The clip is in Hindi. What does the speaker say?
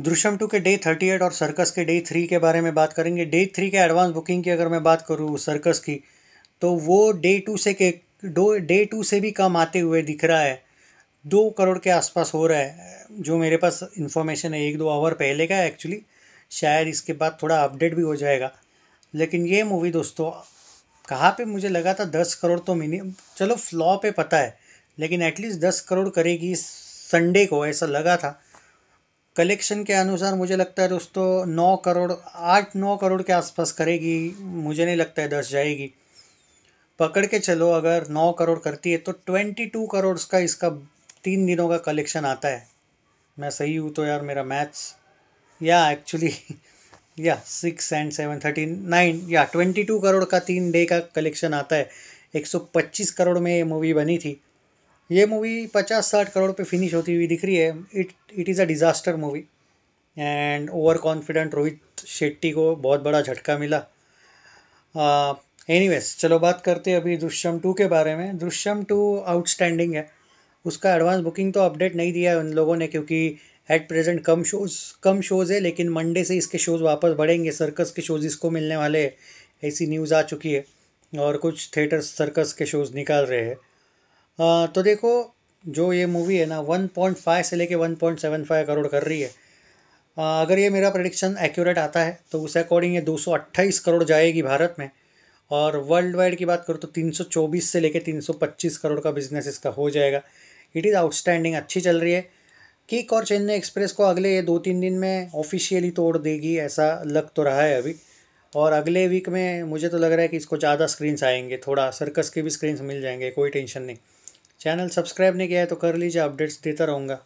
दृश्यम टू के डे थर्टी एट और सर्कस के डे थ्री के बारे में बात करेंगे डे थ्री के एडवांस बुकिंग की अगर मैं बात करूँ सर्कस की तो वो डे टू से के डो डे टू से भी कम आते हुए दिख रहा है दो करोड़ के आसपास हो रहा है जो मेरे पास इन्फॉर्मेशन है एक दो आवर पहले का एक्चुअली शायद इसके बाद थोड़ा अपडेट भी हो जाएगा लेकिन ये मूवी दोस्तों कहाँ पे मुझे लगा था दस करोड़ तो मिनिमम चलो फ्लॉ पे पता है लेकिन एटलीस्ट दस करोड़ करेगी संडे को ऐसा लगा था कलेक्शन के अनुसार मुझे लगता है दोस्तों नौ करोड़ आठ नौ करोड़ के आसपास करेगी मुझे नहीं लगता है दस जाएगी पकड़ के चलो अगर नौ करोड़ करती है तो ट्वेंटी टू करोड़ का इसका तीन दिनों का कलेक्शन आता है मैं सही हूँ तो यार मेरा मैथ्स या एक्चुअली या six and seven thirty nine या ट्वेंटी टू करोड़ का तीन डे का कलेक्शन आता है एक सौ पच्चीस करोड़ में ये मूवी बनी थी ये मूवी पचास साठ करोड़ पे फिनिश होती हुई दिख रही है it it is a disaster movie and overconfident Rohit Shetty को बहुत बड़ा झटका मिला एनी uh, वेज चलो बात करते हैं अभी दृश्यम टू के बारे में दृश्यम टू आउटस्टैंडिंग है उसका एडवांस बुकिंग तो अपडेट नहीं दिया है उन लोगों ने क्योंकि एट प्रेजेंट कम शोज़ कम शोज़ है लेकिन मंडे से इसके शोज़ वापस बढ़ेंगे सर्कस के शोज़ इसको मिलने वाले ऐसी न्यूज़ आ चुकी है और कुछ थिएटर सर्कस के शोज़ निकाल रहे हैं हाँ, तो देखो जो ये मूवी है ना 1.5 से लेके 1.75 करोड़ कर रही है आ, हाँ, अगर ये मेरा प्रडिक्शन एक्यूरेट आता है तो उस अकॉर्डिंग ये अट्ठाईस करोड़ जाएगी भारत में और वर्ल्ड वाइड की बात करूँ तो 324 से लेके 325 करोड़ का बिजनेस इसका हो जाएगा इट इज़ आउटस्टैंडिंग अच्छी चल रही है किक और चेन्नई एक्सप्रेस को अगले ये दो तीन दिन में ऑफिशियली तोड़ देगी ऐसा लग तो रहा है अभी और अगले वीक में मुझे तो लग रहा है कि इसको ज़्यादा स्क्रीन्स आएंगे थोड़ा सर्कस के भी स्क्रीन्स मिल जाएंगे कोई टेंशन नहीं चैनल सब्सक्राइब नहीं किया है तो कर लीजिए अपडेट्स देता रहूँगा